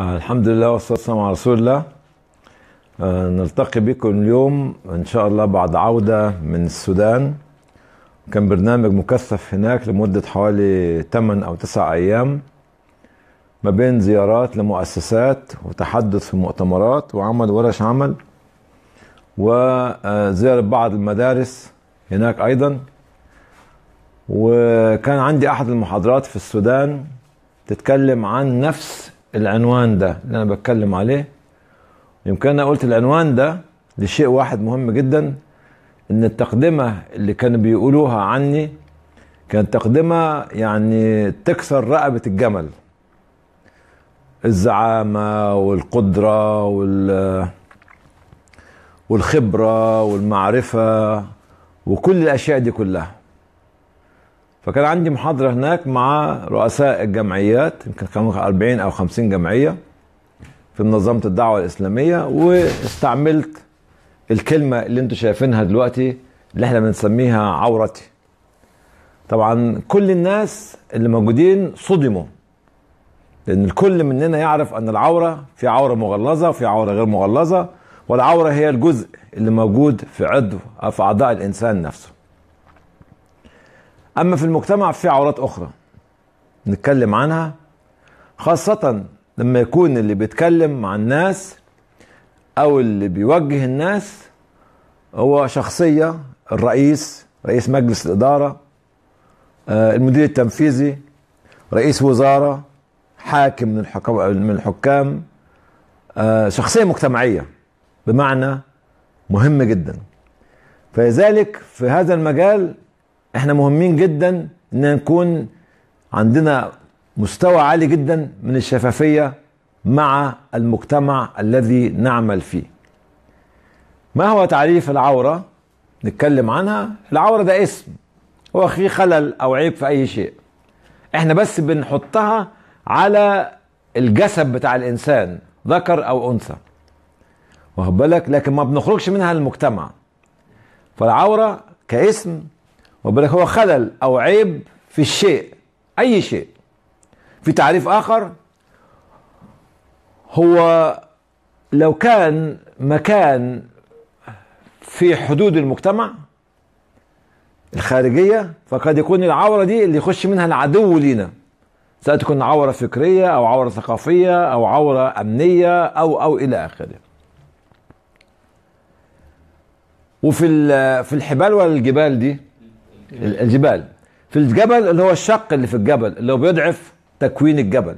آه، الحمد لله والصلاة والسلام على رسول الله آه، نلتقي بكم اليوم إن شاء الله بعد عودة من السودان كان برنامج مكثف هناك لمدة حوالي 8 أو 9 أيام ما بين زيارات لمؤسسات وتحدث في مؤتمرات وعمل ورش عمل وزيارة بعض المدارس هناك أيضا وكان عندي أحد المحاضرات في السودان تتكلم عن نفس العنوان ده اللي انا بتكلم عليه يمكن انا قلت العنوان ده لشيء واحد مهم جدا ان التقدمه اللي كانوا بيقولوها عني كانت تقدمه يعني تكسر رقبه الجمل الزعامه والقدره وال والخبره والمعرفه وكل الاشياء دي كلها فكان عندي محاضرة هناك مع رؤساء الجمعيات يمكن كانوا 40 أو 50 جمعية في منظمة الدعوة الإسلامية واستعملت الكلمة اللي انتم شايفينها دلوقتي اللي احنا بنسميها عورتي طبعا كل الناس اللي موجودين صدموا لأن الكل مننا يعرف أن العورة في عورة مغلظة وفي عورة غير مغلظة والعورة هي الجزء اللي موجود في عضو أو في أعضاء الإنسان نفسه أما في المجتمع في عورات أخرى نتكلم عنها خاصة لما يكون اللي بيتكلم مع الناس أو اللي بيوجه الناس هو شخصية الرئيس رئيس مجلس الإدارة آه، المدير التنفيذي رئيس وزارة حاكم من من الحكام آه، شخصية مجتمعية بمعنى مهم جدا فلذلك في هذا المجال احنا مهمين جدا ان نكون عندنا مستوى عالي جدا من الشفافية مع المجتمع الذي نعمل فيه ما هو تعريف العورة نتكلم عنها العورة ده اسم هو في خلل أو عيب في أي شيء احنا بس بنحطها على الجسد بتاع الإنسان ذكر أو أنثى واخد بالك لكن ما بنخرجش منها المجتمع فالعورة كاسم وبالك هو خلل أو عيب في الشيء أي شيء في تعريف آخر هو لو كان مكان في حدود المجتمع الخارجية فقد يكون العورة دي اللي يخش منها العدو لينا سواء تكون عورة فكرية أو عورة ثقافية أو عورة أمنية أو أو إلى آخره وفي في الحبال والجبال دي الجبال في الجبل اللي هو الشق اللي في الجبل اللي هو بيضعف تكوين الجبل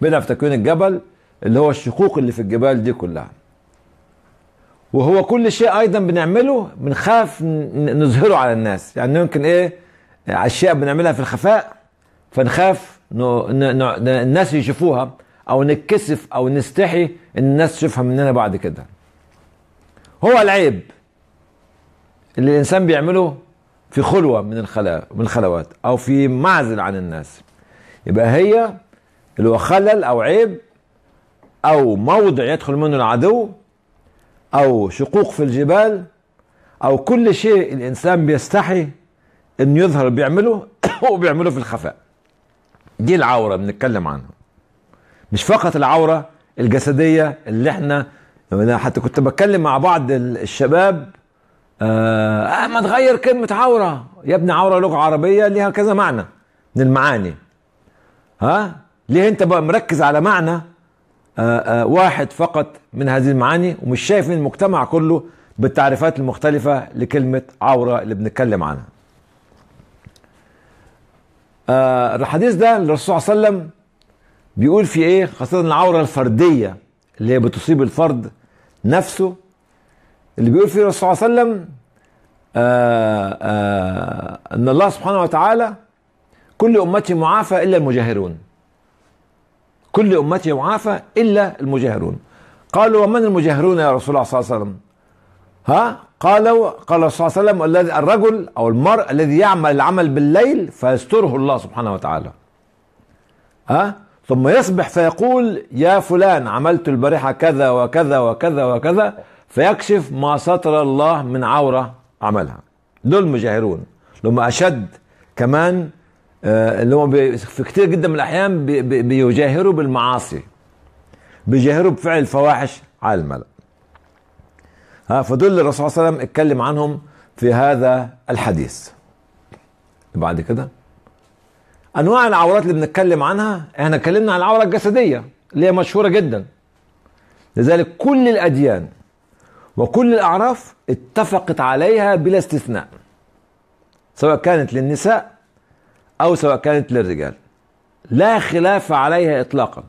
بيضعف تكوين الجبل اللي هو الشقوق اللي في الجبال دي كلها وهو كل شيء ايضا بنعمله بنخاف نظهره على الناس يعني يمكن ايه اشياء بنعملها في الخفاء فنخاف الناس يشوفوها او نتكسف او نستحي ان الناس تشوفها مننا بعد كده هو العيب اللي الانسان بيعمله في خلوة من الخلا من الخلوات أو في معزل عن الناس يبقى هي اللي هو خلل أو عيب أو موضع يدخل منه العدو أو شقوق في الجبال أو كل شيء الإنسان بيستحي إنه يظهر بيعمله وبيعمله في الخفاء دي العورة بنتكلم عنها مش فقط العورة الجسدية اللي احنا أنا حتى كنت بتكلم مع بعض الشباب آه،, آه ما تغير كلمة عورة يا ابني عورة لغة عربية ليها كذا معنى من المعاني ها ليه انت بقى مركز على معنى آآ آه، آآ آه، واحد فقط من هذه المعاني ومش شايف المجتمع كله بالتعريفات المختلفة لكلمة عورة اللي بنتكلم عنها الحديث ده الرسول صلى الله عليه وسلم بيقول في ايه خاصة العورة الفردية اللي هي بتصيب الفرد نفسه اللي بيقول فيه الرسول صلى الله عليه وسلم آآ آه، آآ آه، ان الله سبحانه وتعالى كل امتي معافى الا المجاهرون كل امتي معافى الا المجاهرون قالوا ومن المجاهرون يا رسول الله صلى الله عليه وسلم ها قالوا قال صلى الله عليه وسلم الذي الرجل او المرء الذي يعمل العمل بالليل فيستره الله سبحانه وتعالى ها ثم يصبح فيقول يا فلان عملت البارحه كذا وكذا وكذا وكذا فيكشف ما ستر الله من عورة عملها دول المجاهرون آه، اللي هم أشد كمان اللي هم في كثير جدا من الأحيان بيجاهروا بالمعاصي بيجاهروا بفعل الفواحش على الملأ ها فدول الرسول صلى الله عليه وسلم اتكلم عنهم في هذا الحديث بعد كده انواع العورات اللي بنتكلم عنها احنا اتكلمنا عن العوره الجسديه اللي هي مشهوره جدا لذلك كل الاديان وكل الأعراف اتفقت عليها بلا استثناء سواء كانت للنساء أو سواء كانت للرجال لا خلاف عليها إطلاقا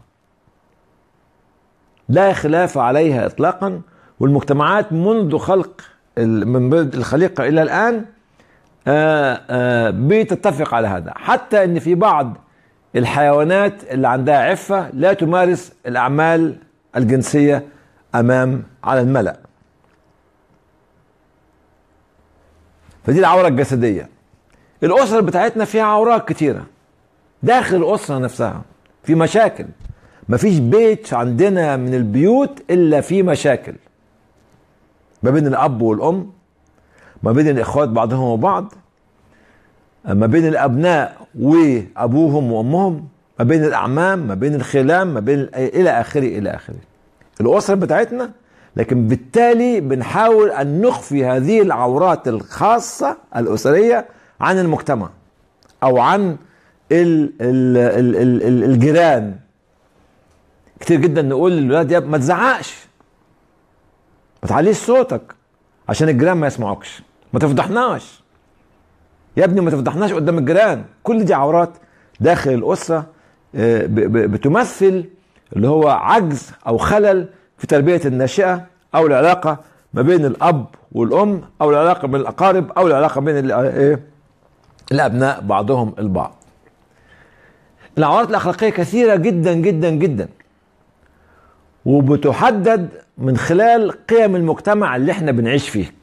لا خلاف عليها إطلاقا والمجتمعات منذ خلق من بدء الخليقة إلى الآن آه، آه، بتتفق على هذا حتى أن في بعض الحيوانات اللي عندها عفة لا تمارس الأعمال الجنسية أمام على الملأ فدي العوره الجسديه الأسرة بتاعتنا فيها عورات كتيره داخل الاسره نفسها في مشاكل مفيش بيت عندنا من البيوت الا في مشاكل ما بين الاب والام ما بين الاخوات بعضهم وبعض ما بين الابناء وابوهم وامهم ما بين الاعمام ما بين الخلام ما بين الى اخره الى اخره الاسره بتاعتنا لكن بالتالي بنحاول أن نخفي هذه العورات الخاصة الأسرية عن المجتمع أو عن الـ الـ الـ الـ الـ الجيران كتير جدا نقول للولاد يا ما تزعقش ما تعليش صوتك عشان الجيران ما يسمعوكش ما تفضحناش يا ابني ما تفضحناش قدام الجيران كل دي عورات داخل الأسرة آه، بتمثل اللي هو عجز أو خلل في تربية الناشئة أو العلاقة ما بين الأب والأم أو العلاقة بين الأقارب أو العلاقة بين إيه؟ الأبناء بعضهم البعض العوارض الأخلاقية كثيرة جدا جدا جدا وبتحدد من خلال قيم المجتمع اللي احنا بنعيش فيه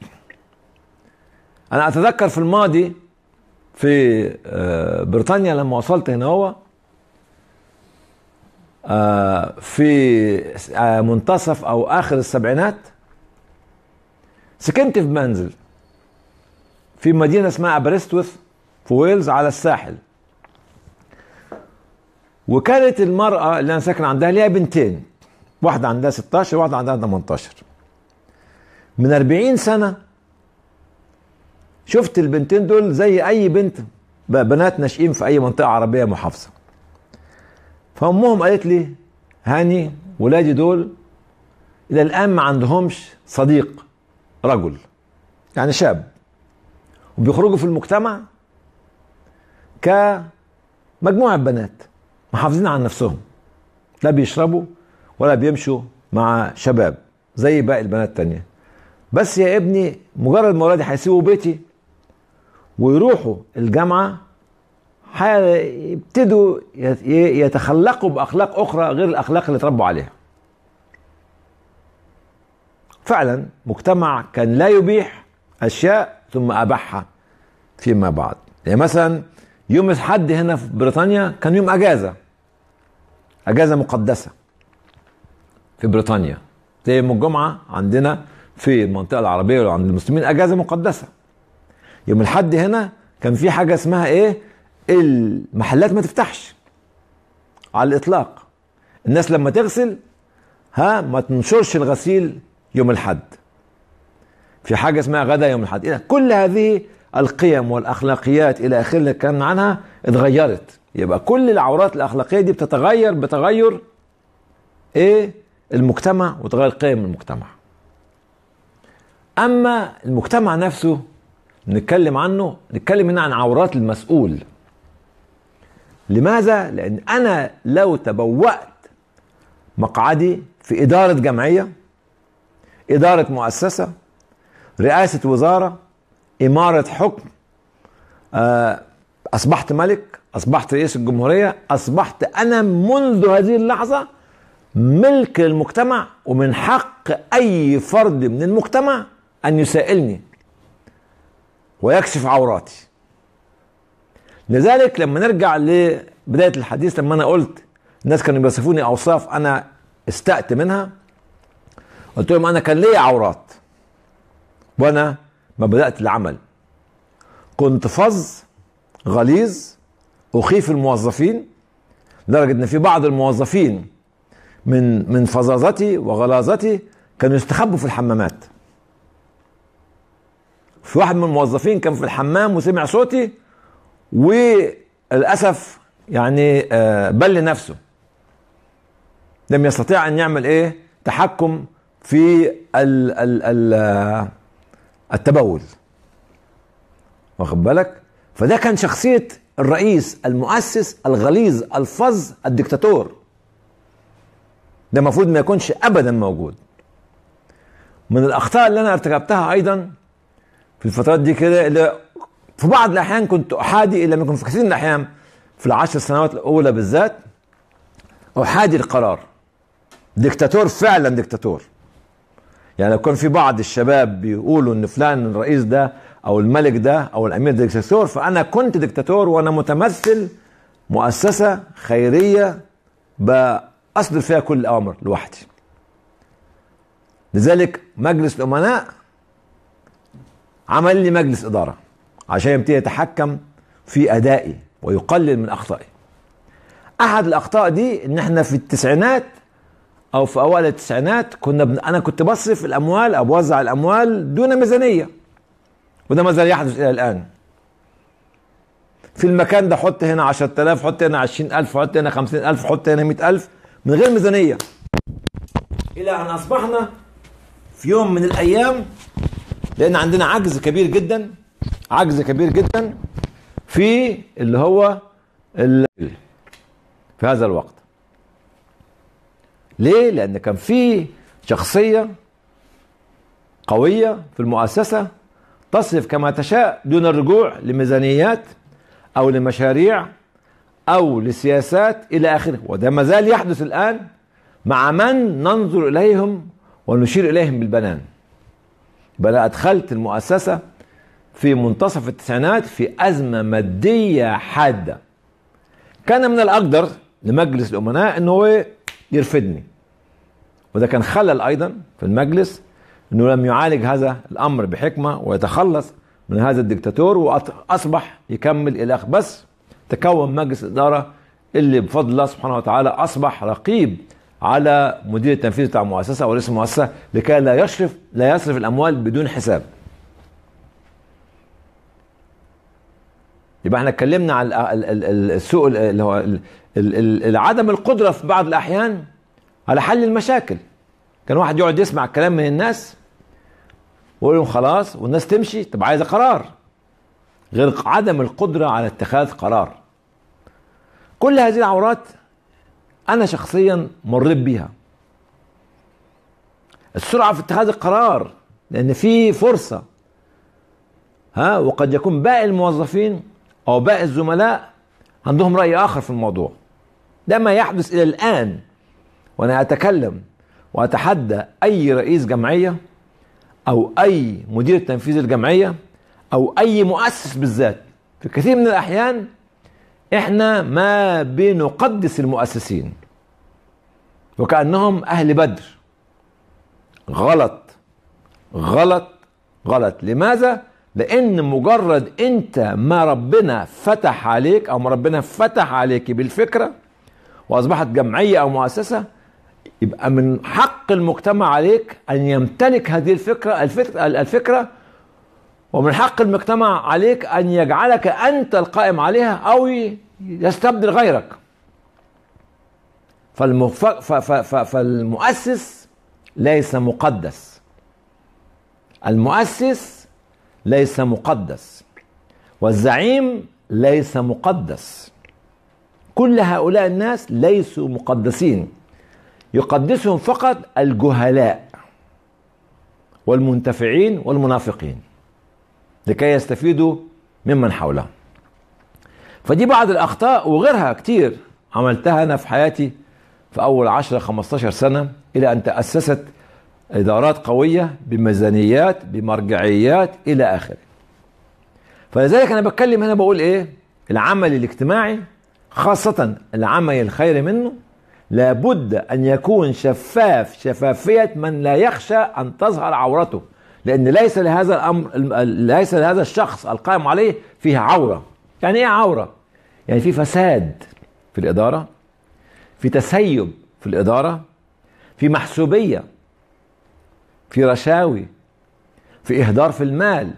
أنا أتذكر في الماضي في آه، بريطانيا لما وصلت هنا هو آه، في آه، منتصف او اخر السبعينات سكنت في منزل في مدينه اسمها ابرستوث في ويلز على الساحل وكانت المراه اللي انا ساكن عندها ليها بنتين واحده عندها 16 واحده عندها 18 من 40 سنه شفت البنتين دول زي اي بنت بنات ناشئين في اي منطقه عربيه محافظه فامهم قالت لي هاني ولادي دول الى الان ما عندهمش صديق رجل يعني شاب وبيخرجوا في المجتمع كمجموعه بنات محافظين على نفسهم لا بيشربوا ولا بيمشوا مع شباب زي باقي البنات التانية بس يا ابني مجرد ما ولادي هيسيبوا بيتي ويروحوا الجامعة يبتدوا يتخلقوا باخلاق اخرى غير الاخلاق اللي تربوا عليها فعلا مجتمع كان لا يبيح اشياء ثم اباحها فيما بعد يعني مثلا يوم الحد هنا في بريطانيا كان يوم اجازه اجازه مقدسه في بريطانيا زي يوم الجمعه عندنا في المنطقه العربيه وعند المسلمين اجازه مقدسه يوم الحد هنا كان في حاجه اسمها ايه المحلات ما تفتحش على الاطلاق الناس لما تغسل ها ما تنشرش الغسيل يوم الحد في حاجه اسمها غدا يوم الحد إيه كل هذه القيم والاخلاقيات الى اخره اللي كان عنها اتغيرت يبقى كل العورات الاخلاقيه دي بتتغير بتغير ايه المجتمع وتغير قيم المجتمع اما المجتمع نفسه نتكلم عنه نتكلم هنا عن عورات المسؤول لماذا؟ لأن أنا لو تبوأت مقعدي في إدارة جمعية إدارة مؤسسة رئاسة وزارة إمارة حكم آه، أصبحت ملك أصبحت رئيس الجمهورية أصبحت أنا منذ هذه اللحظة ملك المجتمع ومن حق أي فرد من المجتمع أن يسائلني ويكشف عوراتي لذلك لما نرجع لبدايه الحديث لما انا قلت الناس كانوا بيصفوني اوصاف انا استأت منها قلت لهم انا كان لي عورات وانا ما بدات العمل كنت فظ غليظ اخيف الموظفين لدرجه ان في بعض الموظفين من من فظاظتي وغلاظتي كانوا يستخبوا في الحمامات في واحد من الموظفين كان في الحمام وسمع صوتي وللاسف يعني آه، بل نفسه لم يستطيع ان يعمل ايه تحكم في ال ال ال آه، التبول واخد بالك فده كان شخصيه الرئيس المؤسس الغليظ الفظ الدكتاتور ده المفروض ما يكونش ابدا موجود من الاخطاء اللي انا ارتكبتها ايضا في الفترات دي كده اللي في بعض الاحيان كنت احادي الى يكون في كثير من الاحيان في العشر سنوات الاولى بالذات احادي القرار دكتاتور فعلا دكتاتور يعني لو كان في بعض الشباب بيقولوا ان فلان الرئيس ده او الملك ده او الامير ده دكتاتور فانا كنت دكتاتور وانا متمثل مؤسسه خيريه باصدر فيها كل الاوامر لوحدي لذلك مجلس الامناء عمل لي مجلس اداره عشان يبتدي يتحكم في أدائي ويقلل من أخطائي أحد الأخطاء دي إن إحنا في التسعينات أو في أوائل التسعينات كنا بن... أنا كنت بصرف الأموال أو بوزع الأموال دون ميزانية وده ما زال يحدث إلى الآن في المكان ده حط هنا 10000 حط هنا 20000 حط هنا 50000 حط هنا 100000 من غير ميزانية إلى أن أصبحنا في يوم من الأيام لأن عندنا عجز كبير جدا عجز كبير جدا في اللي هو الليل في هذا الوقت ليه لان كان في شخصيه قويه في المؤسسه تصرف كما تشاء دون الرجوع لميزانيات او لمشاريع او لسياسات الى اخره وده ما زال يحدث الان مع من ننظر اليهم ونشير اليهم بالبنان بل ادخلت المؤسسه في منتصف التسعينات في أزمة مادية حادة كان من الأقدر لمجلس الأمناء أنه هو يرفدني وده كان خلل أيضا في المجلس أنه لم يعالج هذا الأمر بحكمة ويتخلص من هذا الدكتاتور وأصبح يكمل إلى آخر بس تكون مجلس إدارة اللي بفضل الله سبحانه وتعالى أصبح رقيب على مدير التنفيذي بتاع المؤسسة رئيس المؤسسة لكي لا يشرف لا يصرف الأموال بدون حساب يبقى احنا اتكلمنا عن السوء اللي هو عدم القدره في بعض الاحيان على حل المشاكل كان واحد يقعد يسمع كلام من الناس ويقول لهم خلاص والناس تمشي طب عايز قرار غير عدم القدره على اتخاذ قرار كل هذه العورات انا شخصيا مريت بيها السرعه في اتخاذ القرار لان في فرصه ها وقد يكون باقي الموظفين أو باقي الزملاء عندهم رأي آخر في الموضوع ده ما يحدث إلى الآن وأنا أتكلم وأتحدى أي رئيس جمعية أو أي مدير تنفيذي الجمعية أو أي مؤسس بالذات في كثير من الأحيان إحنا ما بنقدس المؤسسين وكأنهم أهل بدر غلط غلط غلط لماذا؟ لان مجرد انت ما ربنا فتح عليك او ما ربنا فتح عليك بالفكره واصبحت جمعيه او مؤسسه يبقى من حق المجتمع عليك ان يمتلك هذه الفكره الفكره, الفكرة ومن حق المجتمع عليك ان يجعلك انت القائم عليها او يستبدل غيرك فالمؤسس ليس مقدس المؤسس ليس مقدس والزعيم ليس مقدس كل هؤلاء الناس ليسوا مقدسين يقدسهم فقط الجهلاء والمنتفعين والمنافقين لكي يستفيدوا ممن حولهم فدي بعض الأخطاء وغيرها كتير عملتها أنا في حياتي في أول 10 15 سنة إلى أن تأسست إدارات قوية بميزانيات بمرجعيات إلى آخره فلذلك أنا بتكلم هنا بقول إيه العمل الاجتماعي خاصة العمل الخيري منه لابد أن يكون شفاف شفافية من لا يخشى أن تظهر عورته لأن ليس لهذا الأمر ليس لهذا الشخص القائم عليه فيه عورة يعني إيه عورة؟ يعني في فساد في الإدارة في تسيب في الإدارة في محسوبية في رشاوي في إهدار في المال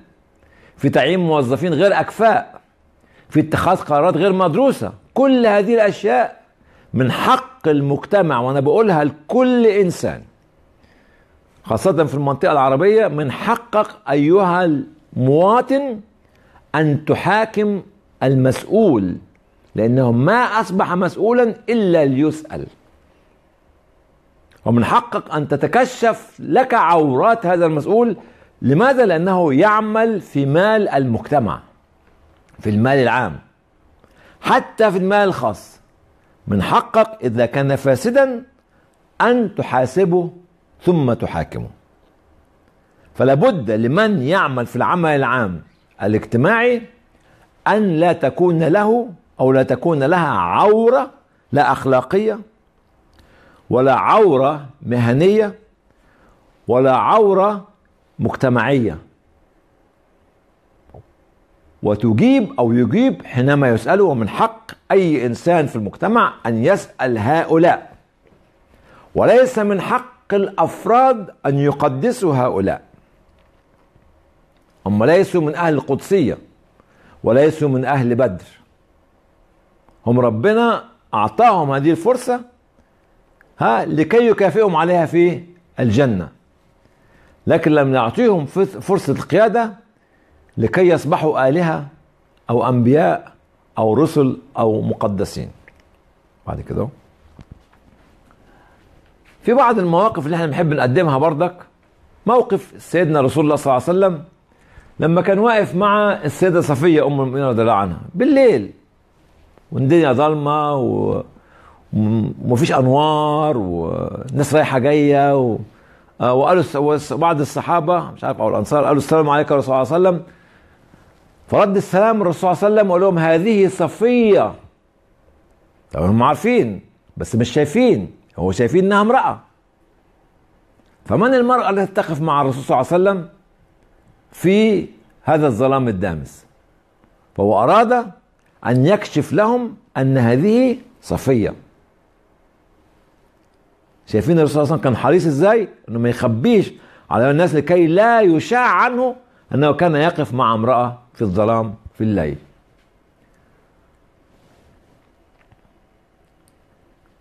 في تعيين موظفين غير أكفاء في اتخاذ قرارات غير مدروسة كل هذه الأشياء من حق المجتمع وأنا بقولها لكل إنسان خاصة في المنطقة العربية من حقك أيها المواطن أن تحاكم المسؤول لأنه ما أصبح مسؤولا إلا ليسأل ومن حقك أن تتكشف لك عورات هذا المسؤول لماذا؟ لأنه يعمل في مال المجتمع في المال العام حتى في المال الخاص من حقك إذا كان فاسدا أن تحاسبه ثم تحاكمه فلا بد لمن يعمل في العمل العام الاجتماعي أن لا تكون له أو لا تكون لها عورة لا أخلاقية ولا عورة مهنية ولا عورة مجتمعية وتجيب أو يجيب حينما يسأله ومن حق أي إنسان في المجتمع أن يسأل هؤلاء وليس من حق الأفراد أن يقدسوا هؤلاء هم ليسوا من أهل القدسية وليسوا من أهل بدر هم ربنا أعطاهم هذه الفرصة ها لكي يكافئهم عليها في الجنة لكن لم نعطيهم فرصة القيادة لكي يصبحوا آلهة أو أنبياء أو رسل أو مقدسين بعد كده في بعض المواقف اللي احنا بنحب نقدمها بردك موقف سيدنا رسول الله صلى الله عليه وسلم لما كان واقف مع السيدة صفية أم المؤمنين رضي الله عنها بالليل والدنيا ظلمة و... ومفيش انوار والناس رايحه جايه و... آه، وقالوا بعض الصحابه مش عارف او الانصار قالوا السلام عليك يا رسول الله صلى الله عليه وسلم فرد السلام الرسول صلى الله عليه وسلم وقال لهم هذه صفيه طبعا هم عارفين بس مش شايفين هو شايفين انها امراه فمن المراه التي تقف مع الرسول صلى الله عليه وسلم في هذا الظلام الدامس فهو اراد ان يكشف لهم ان هذه صفيه شايفين الرسول صلى الله عليه وسلم كان حريص ازاي انه ما يخبيش على الناس لكي لا يشاع عنه انه كان يقف مع امراه في الظلام في الليل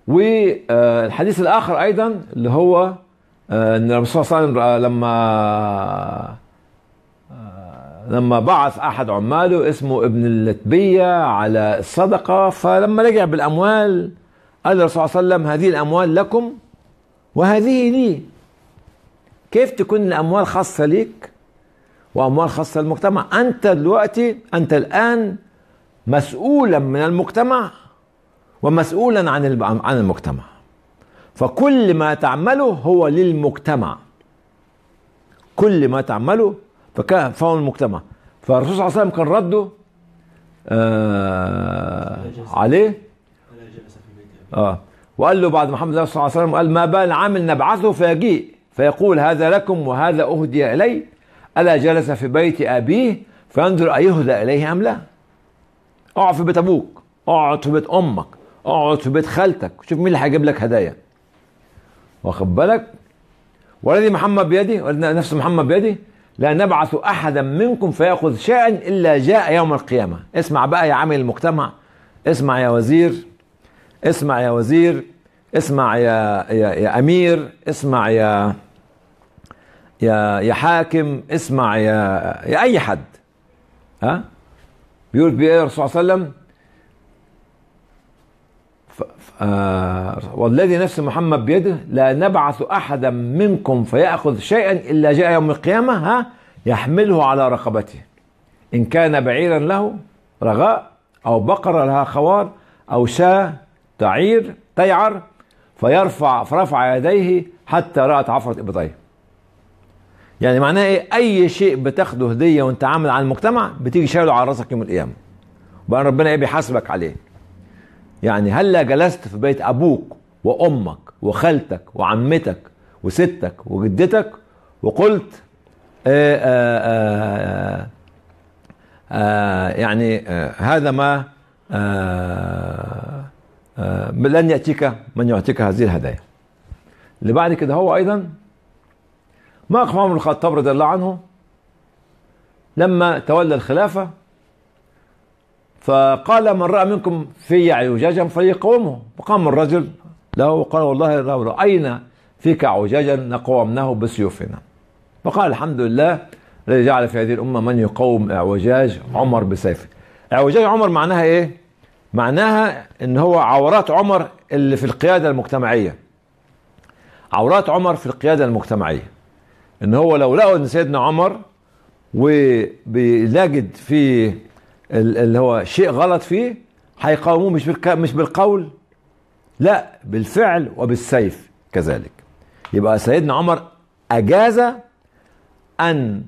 والحديث الاخر ايضا اللي هو آه، ان الرسول صلى الله عليه وسلم لما آه، لما بعث احد عماله اسمه ابن اللتبيه على الصدقه فلما رجع بالاموال قال الرسول صلى الله عليه وسلم هذه الاموال لكم وهذه لي كيف تكون الأموال خاصة ليك وأموال خاصة للمجتمع أنت دلوقتي أنت الآن مسؤولا من المجتمع ومسؤولا عن عن المجتمع فكل ما تعمله هو للمجتمع كل ما تعمله فهو المجتمع فالرسول صلى الله عليه وسلم كان رده آه عليه اه وقال له بعد محمد صلى الله عليه وسلم قال ما بال عامل نبعثه فيجيء فيقول هذا لكم وهذا أهدي إلي ألا جلس في بيت أبيه فينظر أيهدى إليه أم لا اقعد في بيت أبوك اقعد في بيت أمك اقعد في بيت خالتك شوف مين اللي هيجيب لك هدايا واخد بالك والذي محمد بيدي نفس محمد بيدي لا نبعث أحدا منكم فيأخذ شيئا إلا جاء يوم القيامة اسمع بقى يا عامل المجتمع اسمع يا وزير اسمع يا وزير اسمع يا يا, يا امير اسمع يا يا يا حاكم اسمع يا يا اي حد ها بيقول بيه الرسول صلى الله عليه وسلم ف... ف... آه، والذي نفس محمد بيده لا نبعث احدا منكم فياخذ شيئا الا جاء يوم القيامه ها يحمله على رقبته ان كان بعيرا له رغاء او بقره لها خوار او شاه تعير تيعر فيرفع فرفع يديه حتى رأت عفرة إبطيه يعني معناه ايه اي شيء بتاخده هديه وانت عامل على المجتمع بتيجي شايله على راسك يوم القيامه بقى ربنا ايه بيحاسبك عليه يعني هلا جلست في بيت ابوك وامك وخالتك وعمتك وستك وجدتك وقلت آآ آه، آآ آه، آآ آه، يعني هذا ما آه، لن يأتيك من يعطيك هذه الهدايا اللي بعد كده هو أيضا موقف عمر الخطاب رضي الله عنه لما تولى الخلافة فقال من رأى منكم في عجاجا فليقومه فقام الرجل له وقال والله لو رأينا فيك عجاجا لقومناه بسيوفنا فقال الحمد لله الذي جعل في هذه الأمة من يقوم اعوجاج عمر بسيفه اعوجاج عمر معناها إيه؟ معناها ان هو عورات عمر اللي في القيادة المجتمعية عورات عمر في القيادة المجتمعية ان هو لو لقوا ان سيدنا عمر وبيلاجد في اللي هو شيء غلط فيه هيقاوموه مش مش بالقول لا بالفعل وبالسيف كذلك يبقى سيدنا عمر اجاز ان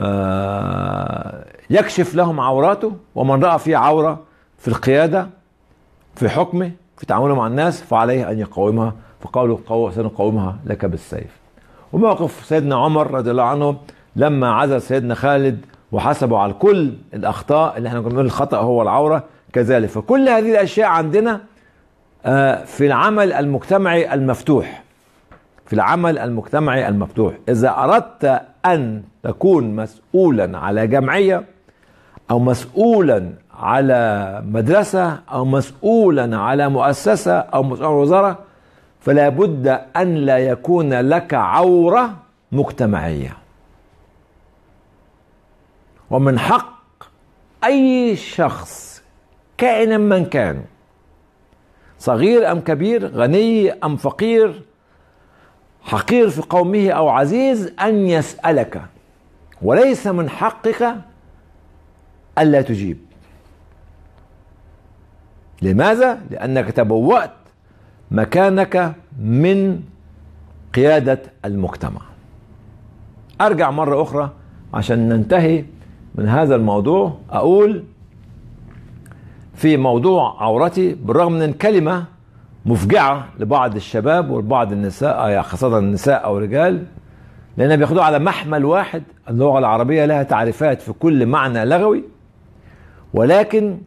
آه، يكشف لهم عوراته ومن راى فيه عوره في القيادة في حكمه في تعامله مع الناس فعليه أن يقاومها فقالوا قو... سنقاومها لك بالسيف وموقف سيدنا عمر رضي الله عنه لما عزل سيدنا خالد وحسبوا على كل الأخطاء اللي احنا كنا بنقول الخطأ هو العورة كذلك فكل هذه الأشياء عندنا آه، في العمل المجتمعي المفتوح في العمل المجتمعي المفتوح إذا أردت أن تكون مسؤولا على جمعية أو مسؤولا على مدرسة أو مسؤولا على مؤسسة أو مسؤول وزارة فلا بد أن لا يكون لك عورة مجتمعية ومن حق أي شخص كائنا من كان صغير أم كبير غني أم فقير حقير في قومه أو عزيز أن يسألك وليس من حقك ألا تجيب لماذا؟ لأنك تبوأت مكانك من قيادة المجتمع أرجع مرة أخرى عشان ننتهي من هذا الموضوع أقول في موضوع عورتي بالرغم من كلمة مفجعة لبعض الشباب وبعض النساء آه، يعني خاصة النساء أو الرجال لأن بياخدوها على محمل واحد اللغة العربية لها تعريفات في كل معنى لغوي ولكن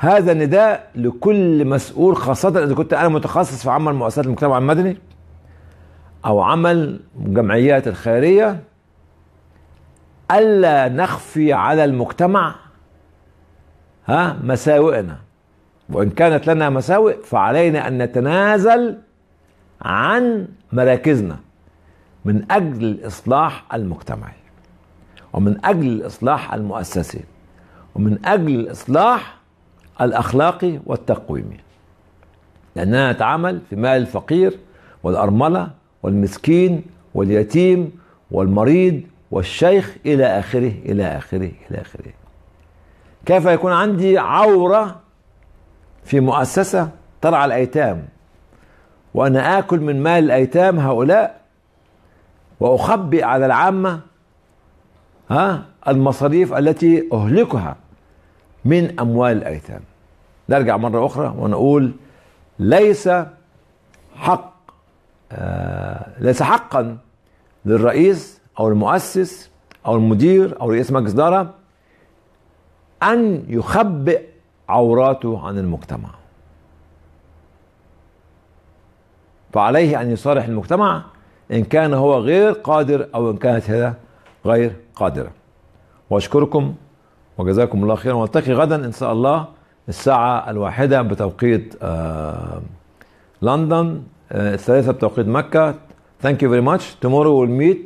هذا النداء لكل مسؤول خاصة إذا كنت أنا متخصص في عمل مؤسسات المجتمع المدني أو عمل جمعيات الخيرية ألا نخفي على المجتمع ها مساوئنا وإن كانت لنا مساوئ فعلينا أن نتنازل عن مراكزنا من أجل الإصلاح المجتمعي ومن أجل الإصلاح المؤسسي ومن أجل الإصلاح الأخلاقي والتقويمي لأننا نتعامل في مال الفقير والأرملة والمسكين واليتيم والمريض والشيخ إلى آخره إلى آخره إلى آخره كيف يكون عندي عورة في مؤسسة ترعى الأيتام وأنا آكل من مال الأيتام هؤلاء وأخبئ على العامة ها المصاريف التي أهلكها من أموال الأيتام نرجع مرة أخرى ونقول ليس حق آه ليس حقا للرئيس أو المؤسس أو المدير أو رئيس مجلس إدارة أن يخبئ عوراته عن المجتمع فعليه أن يصارح المجتمع إن كان هو غير قادر أو إن كانت هي غير قادرة وأشكركم وجزاكم الله خيرا ونلتقي غدا ان شاء الله الساعه الواحده بتوقيت لندن الثالثه بتوقيت مكه Thank you very much. Tomorrow we'll meet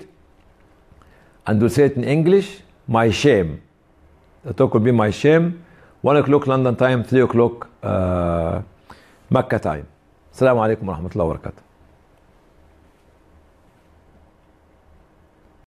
and we'll say it in English. My shame. The talk will be my shame. 1 o'clock London time, 3 o'clock uh, Mecca time. السلام عليكم ورحمة الله وبركاته.